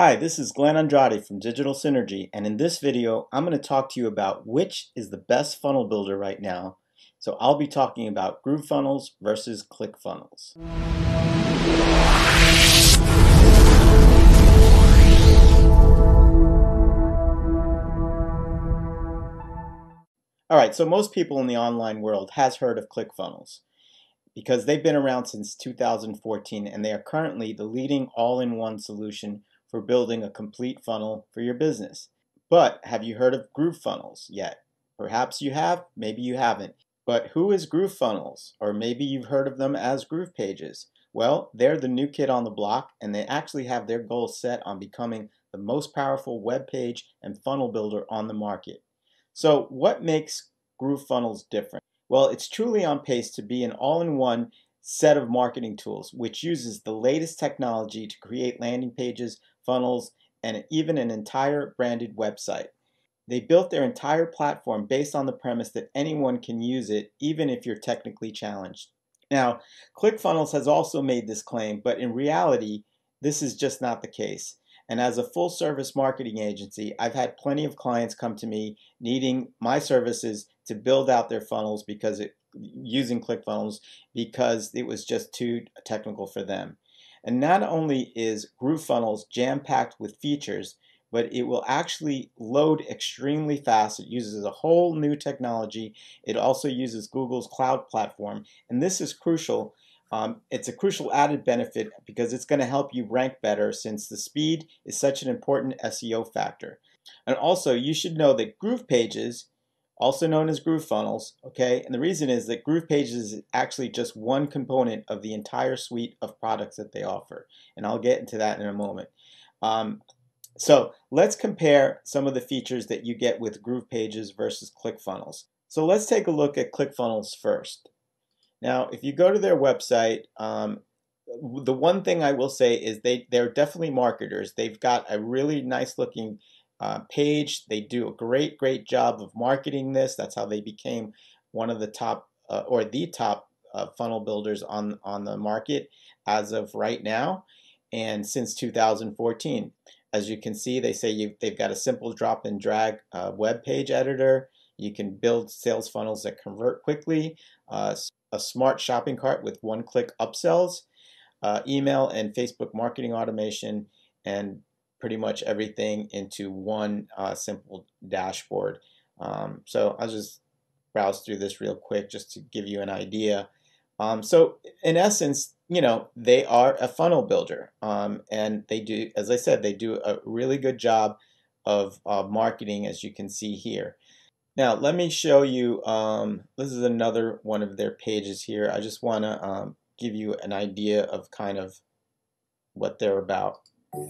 Hi, this is Glenn Andrade from Digital Synergy, and in this video, I'm going to talk to you about which is the best funnel builder right now. So I'll be talking about Groove Funnels versus Click Funnels. All right, so most people in the online world has heard of Click Funnels because they've been around since 2014 and they are currently the leading all-in-one solution for building a complete funnel for your business. But have you heard of Groove Funnels yet? Perhaps you have, maybe you haven't. But who is Groove Funnels? Or maybe you've heard of them as Groove Pages. Well, they're the new kid on the block, and they actually have their goals set on becoming the most powerful web page and funnel builder on the market. So, what makes Groove Funnels different? Well, it's truly on pace to be an all in one set of marketing tools which uses the latest technology to create landing pages funnels, and even an entire branded website. They built their entire platform based on the premise that anyone can use it, even if you're technically challenged. Now, ClickFunnels has also made this claim, but in reality, this is just not the case. And as a full service marketing agency, I've had plenty of clients come to me needing my services to build out their funnels because it, using ClickFunnels because it was just too technical for them. And not only is GrooveFunnels jam-packed with features, but it will actually load extremely fast. It uses a whole new technology. It also uses Google's cloud platform. And this is crucial. Um, it's a crucial added benefit because it's going to help you rank better since the speed is such an important SEO factor. And also, you should know that Groove Pages also known as Groove Funnels, okay? And the reason is that Groove Pages is actually just one component of the entire suite of products that they offer. And I'll get into that in a moment. Um, so let's compare some of the features that you get with Groove Pages versus ClickFunnels. So let's take a look at ClickFunnels first. Now, if you go to their website, um, the one thing I will say is they, they're definitely marketers. They've got a really nice looking uh, page. They do a great, great job of marketing this. That's how they became one of the top uh, or the top uh, funnel builders on, on the market as of right now and since 2014. As you can see, they say you, they've got a simple drop and drag uh, web page editor. You can build sales funnels that convert quickly, uh, a smart shopping cart with one click upsells, uh, email and Facebook marketing automation, and pretty much everything into one uh, simple dashboard. Um, so I'll just browse through this real quick just to give you an idea. Um, so in essence, you know, they are a funnel builder um, and they do, as I said, they do a really good job of uh, marketing as you can see here. Now let me show you, um, this is another one of their pages here. I just want to um, give you an idea of kind of what they're about.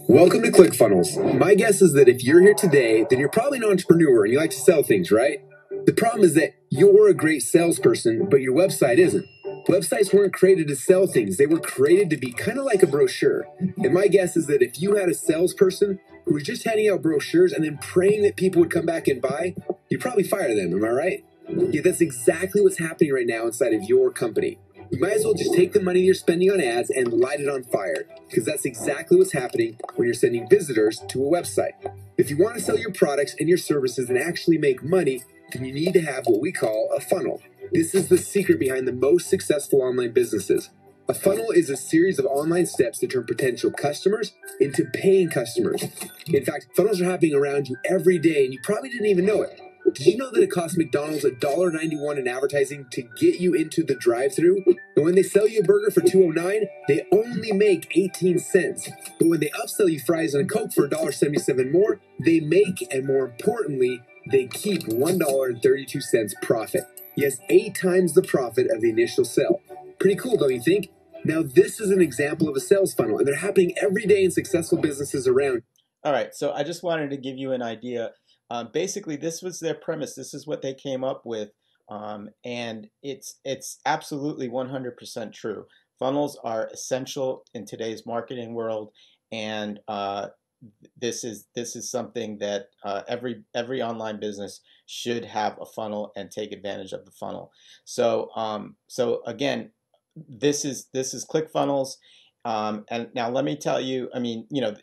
Welcome to ClickFunnels. My guess is that if you're here today, then you're probably an entrepreneur and you like to sell things, right? The problem is that you're a great salesperson, but your website isn't. Websites weren't created to sell things, they were created to be kind of like a brochure. And my guess is that if you had a salesperson who was just handing out brochures and then praying that people would come back and buy, you'd probably fire them, am I right? Yeah, that's exactly what's happening right now inside of your company. You might as well just take the money you're spending on ads and light it on fire, because that's exactly what's happening when you're sending visitors to a website. If you want to sell your products and your services and actually make money, then you need to have what we call a funnel. This is the secret behind the most successful online businesses. A funnel is a series of online steps to turn potential customers into paying customers. In fact, funnels are happening around you every day, and you probably didn't even know it. Did you know that it costs McDonald's $1.91 in advertising to get you into the drive through? And when they sell you a burger for $2.09, they only make 18 cents. But when they upsell you fries and a Coke for $1.77 more, they make, and more importantly, they keep $1.32 profit. Yes, eight times the profit of the initial sale. Pretty cool, don't you think? Now, this is an example of a sales funnel, and they're happening every day in successful businesses around. All right, so I just wanted to give you an idea um, basically, this was their premise. This is what they came up with, um, and it's it's absolutely 100% true. Funnels are essential in today's marketing world, and uh, this is this is something that uh, every every online business should have a funnel and take advantage of the funnel. So um, so again, this is this is ClickFunnels, um, and now let me tell you, I mean, you know,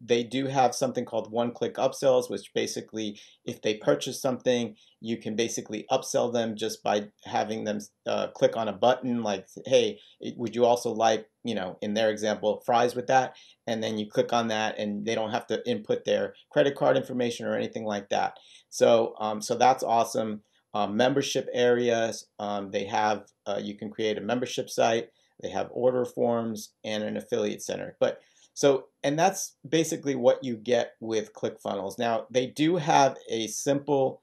they do have something called one-click upsells, which basically, if they purchase something, you can basically upsell them just by having them uh, click on a button like, hey, would you also like, you know, in their example, fries with that? And then you click on that, and they don't have to input their credit card information or anything like that. So, um, so that's awesome. Um, membership areas, um, they have, uh, you can create a membership site. They have order forms and an affiliate center. But so, and that's basically what you get with ClickFunnels. Now, they do have a simple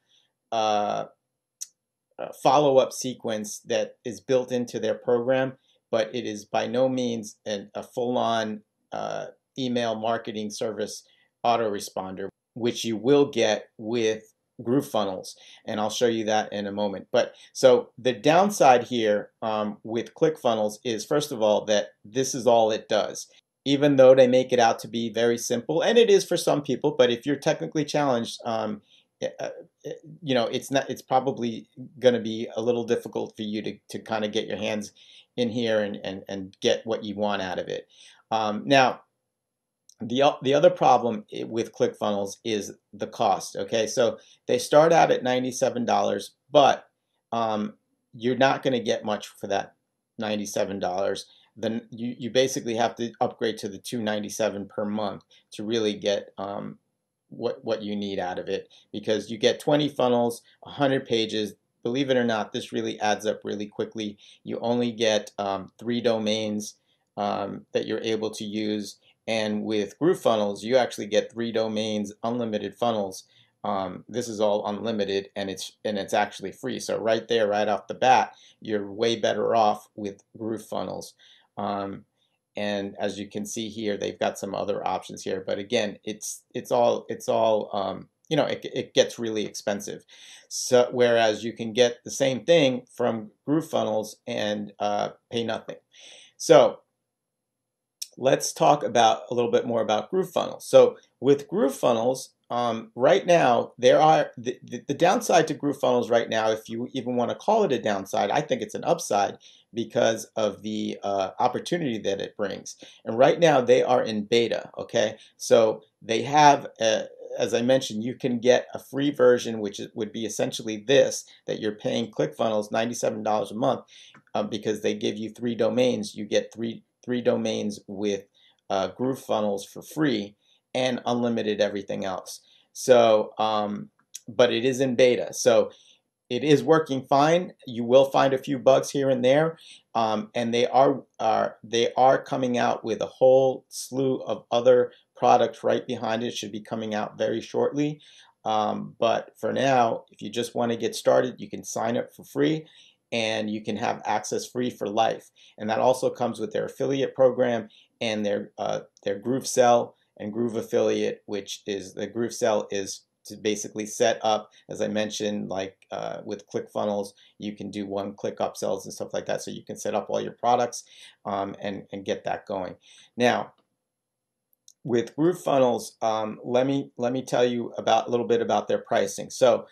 uh, uh, follow up sequence that is built into their program, but it is by no means an, a full on uh, email marketing service autoresponder, which you will get with groove funnels and I'll show you that in a moment but so the downside here um, with funnels is first of all that this is all it does even though they make it out to be very simple and it is for some people but if you're technically challenged um, eh, uh, eh, you know it's not it's probably going to be a little difficult for you to, to kind of get your hands in here and, and and get what you want out of it um, now the, the other problem eh, with ClickFunnels is the cost. Okay, so they start out at $97, but um, you're not going to get much for that $97. Then you, you basically have to upgrade to the 297 per month to really get um, what, what you need out of it because you get 20 funnels, 100 pages. Believe it or not, this really adds up really quickly. You only get um, three domains um, that you're able to use and with GrooveFunnels, you actually get three domains, unlimited funnels. Um, this is all unlimited and it's and it's actually free. So right there, right off the bat, you're way better off with GrooveFunnels. Um, and as you can see here, they've got some other options here. But again, it's it's all it's all um, you know it, it gets really expensive. So whereas you can get the same thing from GrooveFunnels and uh, pay nothing. So let's talk about a little bit more about Groove Funnels. So with Groove um, right now there are the, the, downside to Groove Funnels right now, if you even want to call it a downside, I think it's an upside because of the uh, opportunity that it brings. And right now they are in beta. Okay, so they have a, uh, as I mentioned, you can get a free version, which would be essentially this that you're paying ClickFunnels $97 a month um, because they give you three domains. You get three three domains with uh, GrooveFunnels for free and unlimited everything else. So, um, but it is in beta. So it is working fine. You will find a few bugs here and there, um, and they are are they are coming out with a whole slew of other products right behind it. Should be coming out very shortly. Um, but for now, if you just want to get started, you can sign up for free and you can have access free for life. And that also comes with their affiliate program and their uh, their Groove Cell and Groove Affiliate, which is the Groove Cell is to basically set up, as I mentioned, like uh, with ClickFunnels, you can do one-click upsells and stuff like that. So you can set up all your products um, and and get that going. Now, with groove um, let me let me tell you about a little bit about their pricing. So,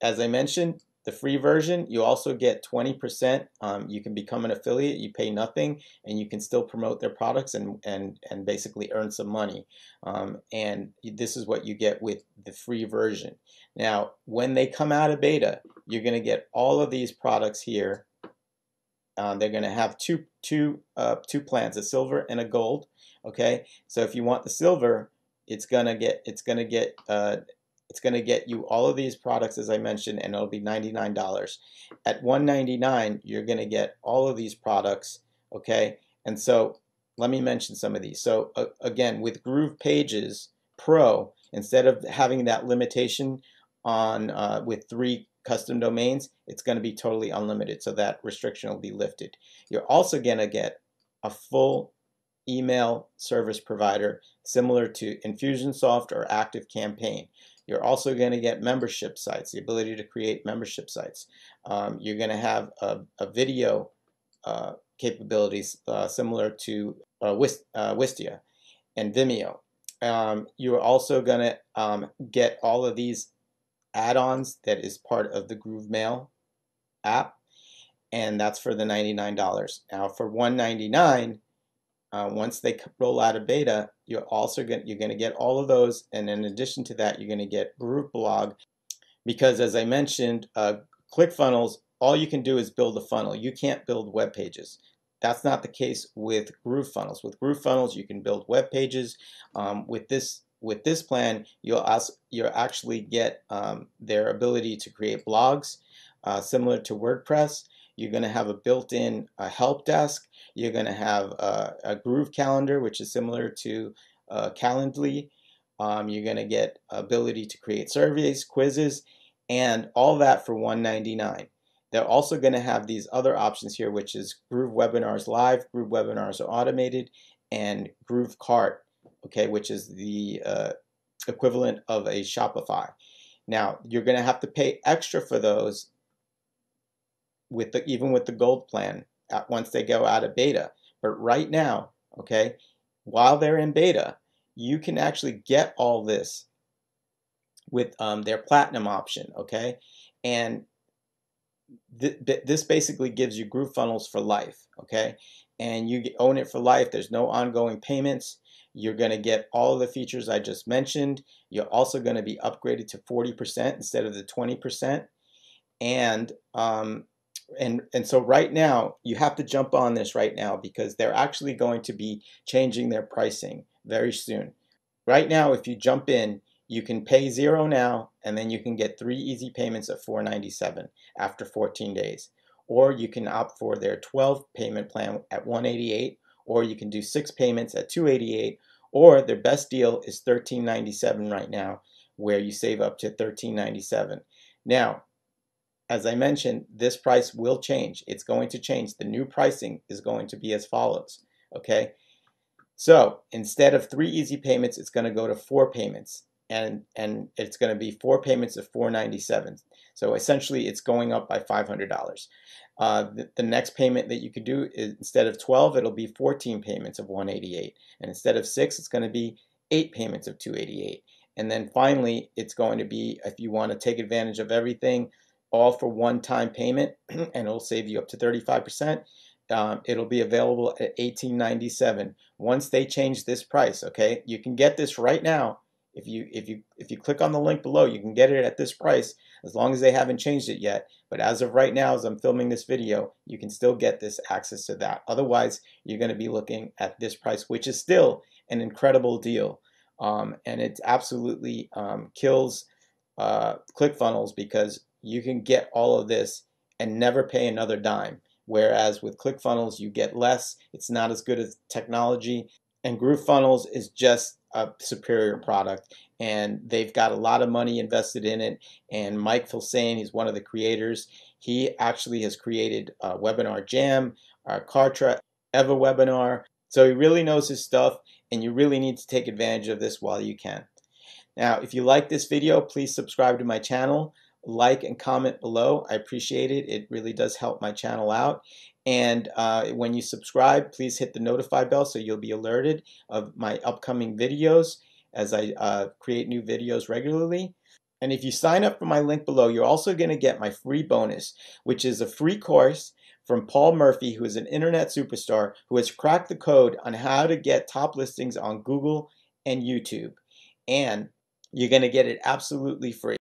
as I mentioned, the free version, you also get 20%. Um, you can become an affiliate, you pay nothing, and you can still promote their products and, and, and basically earn some money. Um, and this is what you get with the free version. Now, when they come out of beta, you're going to get all of these products here. Um, they're going to have two, two, uh, two plans, a silver and a gold. Okay, so if you want the silver, it's gonna get it's gonna get uh, it's going to get you all of these products, as I mentioned, and it'll be $99. At $199, you're going to get all of these products, okay? And so let me mention some of these. So uh, again, with Groove Pages Pro, instead of having that limitation on uh, with three custom domains, it's going to be totally unlimited. So that restriction will be lifted. You're also going to get a full email service provider similar to Infusionsoft or ActiveCampaign. You're also going to get membership sites, the ability to create membership sites. Um, you're going to have a, a video uh, capabilities uh, similar to uh, Wist, uh, Wistia and Vimeo. Um, you're also going to um, get all of these add-ons that is part of the GrooveMail app, and that's for the $99. Now, for $199, uh, once they roll out a beta, you're also going you're going to get all of those, and in addition to that, you're going to get group blog, because as I mentioned, uh, ClickFunnels, all you can do is build a funnel. You can't build web pages. That's not the case with GrooveFunnels. With GrooveFunnels, you can build web pages. Um, with this with this plan, you'll you'll actually get um, their ability to create blogs, uh, similar to WordPress. You're going to have a built-in uh, help desk. You're going to have uh, a Groove calendar, which is similar to uh, Calendly. Um, you're going to get ability to create surveys, quizzes, and all that for 199 They're also going to have these other options here, which is Groove Webinars Live, Groove Webinars Automated, and Groove Cart, okay, which is the uh, equivalent of a Shopify. Now, you're going to have to pay extra for those with the even with the gold plan at once they go out of beta. But right now, okay, while they're in beta, you can actually get all this with um, their platinum option, okay? And th this basically gives you group funnels for life, okay? And you own it for life. There's no ongoing payments. You're going to get all of the features I just mentioned. You're also going to be upgraded to 40% instead of the 20%. And um, and and so right now you have to jump on this right now because they're actually going to be changing their pricing very soon. Right now, if you jump in, you can pay zero now, and then you can get three easy payments of 497 after 14 days. Or you can opt for their 12 payment plan at 188, or you can do six payments at 288, or their best deal is 1397 right now, where you save up to 1397. Now, as I mentioned, this price will change. It's going to change. The new pricing is going to be as follows, okay? So instead of three easy payments, it's going to go to four payments, and, and it's going to be four payments of 497 So essentially, it's going up by $500. Uh, the, the, next payment that you could do is instead of 12, it'll be 14 payments of 188. And instead of six, it's going to be eight payments of 288. And then finally, it's going to be, if you want to take advantage of everything, all for one-time payment, and it'll save you up to 35%. Um, it'll be available at 18.97 once they change this price. Okay, you can get this right now if you if you if you click on the link below. You can get it at this price as long as they haven't changed it yet. But as of right now, as I'm filming this video, you can still get this access to that. Otherwise, you're going to be looking at this price, which is still an incredible deal, um, and it absolutely um, kills uh, ClickFunnels because you can get all of this and never pay another dime. Whereas with ClickFunnels, you get less, it's not as good as technology, and GrooveFunnels is just a superior product. And they've got a lot of money invested in it. And Mike Filsane, he's one of the creators. He actually has created a Webinar Jam, uh, Kartra, Eva Webinar. So he really knows his stuff, and you really need to take advantage of this while you can. Now, if you like this video, please subscribe to my channel like and comment below. I appreciate it. It really does help my channel out. And uh, when you subscribe, please hit the notify bell so you'll be alerted of my upcoming videos as I uh, create new videos regularly. And if you sign up for my link below, you're also going to get my free bonus, which is a free course from Paul Murphy, who is an internet superstar who has cracked the code on how to get top listings on Google and YouTube. And you're going to get it absolutely free.